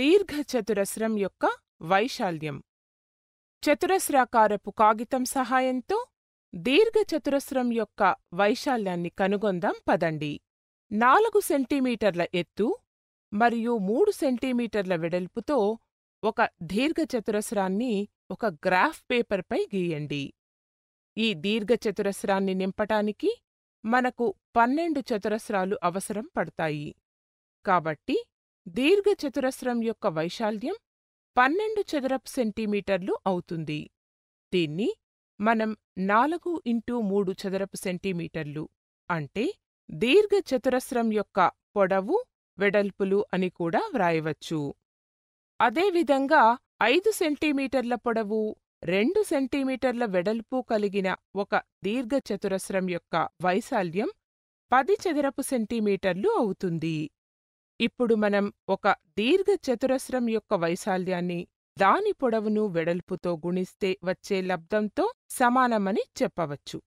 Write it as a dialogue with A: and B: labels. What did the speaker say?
A: దీర్ఘచతురస్రం యొక్క వైశాల్యం చతురస్రాకారపు కాగితం సహాయంతో దీర్ఘచతురస్రం యొక్క వైశాల్యాన్ని కనుగొందాం పదండి నాలుగు సెంటీమీటర్ల ఎత్తు మరియు మూడు సెంటీమీటర్ల వెడల్పుతో ఒక దీర్ఘచతురస్రాన్ని ఒక గ్రాఫ్ పేపర్పై గీయండి ఈ దీర్ఘచతురస్రాన్ని నింపటానికి మనకు పన్నెండు చతురస్రాలు అవసరం పడతాయి కాబట్టి దీర్ఘచతురస్రం యొక్క వైశాల్యం పన్నెండు చదరపు సెంటీమీటర్లు అవుతుంది దీన్ని మనం నాలుగు ఇంటూ మూడు చదరపు సెంటీమీటర్లు అంటే దీర్ఘచతురస్రం యొక్క పొడవు వెడల్పులు అని కూడా వ్రాయవచ్చు అదేవిధంగా ఐదు సెంటీమీటర్ల పొడవు రెండు సెంటీమీటర్ల వెడల్పు కలిగిన ఒక దీర్ఘచతురస్రం యొక్క వైశాల్యం పది చదరపు సెంటీమీటర్లు అవుతుంది ఇప్పుడు మనం ఒక దీర్ఘ చతురస్రం యొక్క వైశాల్యాన్ని దాని పొడవును వెడల్పుతో గుణిస్తే వచ్చే లబ్దంతో సమానమని చెప్పవచ్చు